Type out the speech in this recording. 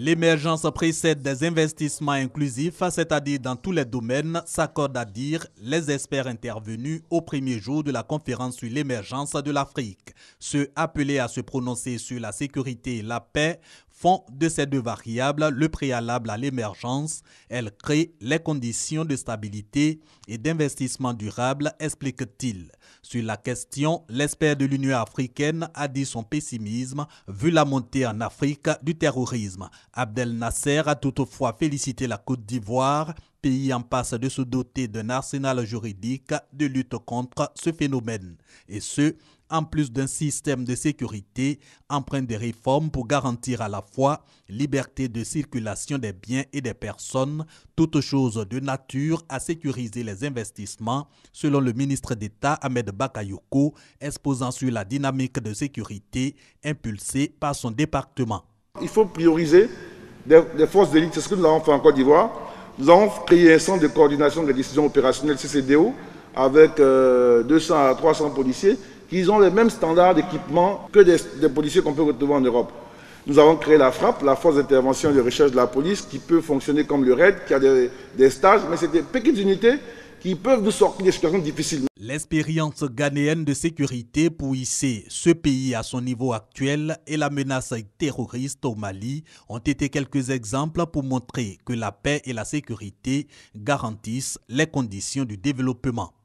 L'émergence précède des investissements inclusifs, c'est-à-dire dans tous les domaines, s'accordent à dire les experts intervenus au premier jour de la conférence sur l'émergence de l'Afrique. Ceux appelés à se prononcer sur la sécurité et la paix font de ces deux variables le préalable à l'émergence. Elles créent les conditions de stabilité et d'investissement durable, explique-t-il. Sur la question, l'expert de l'Union africaine a dit son pessimisme vu la montée en Afrique du terrorisme. Abdel Nasser a toutefois félicité la Côte d'Ivoire, pays en passe de se doter d'un arsenal juridique de lutte contre ce phénomène, et ce, en plus d'un système de sécurité empreint des réformes pour garantir à la fois liberté de circulation des biens et des personnes, toute chose de nature à sécuriser les investissements, selon le ministre d'État Ahmed Bakayoko, exposant sur la dynamique de sécurité impulsée par son département. Il faut prioriser des, forces d'élite. C'est ce que nous avons fait en Côte d'Ivoire. Nous avons créé un centre de coordination des décisions opérationnelles CCDO avec 200 euh, à 300 policiers qui ont les mêmes standards d'équipement que des, policiers qu'on peut retrouver en Europe. Nous avons créé la FRAP, la Force d'intervention et de recherche de la police, qui peut fonctionner comme le RAID, e qui a des, des stages, mais c'est des petites unités qui peuvent nous sortir difficiles. L'expérience ghanéenne de sécurité pour hisser ce pays à son niveau actuel et la menace terroriste au Mali ont été quelques exemples pour montrer que la paix et la sécurité garantissent les conditions du développement.